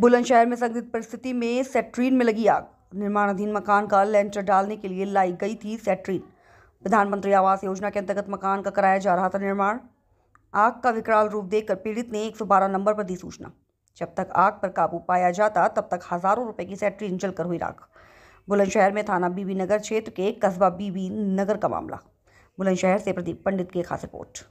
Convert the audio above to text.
बुलंदशहर में संदिग्ध परिस्थिति में सेट्रीन में लगी आग निर्माणाधीन मकान का लेंटर डालने के लिए लाई गई थी सेट्रीन प्रधानमंत्री आवास योजना के अंतर्गत मकान का कराया जा रहा था निर्माण आग का विकराल रूप देखकर पीड़ित ने 112 नंबर पर दी सूचना जब तक आग पर काबू पाया जाता तब तक हजारों रुपए की सेट्रीन जलकर हुई राख बुलंदशहर में थाना बीबी नगर क्षेत्र के कस्बा बीबी नगर का मामला बुलंदशहर से प्रदीप पंडित की खास रिपोर्ट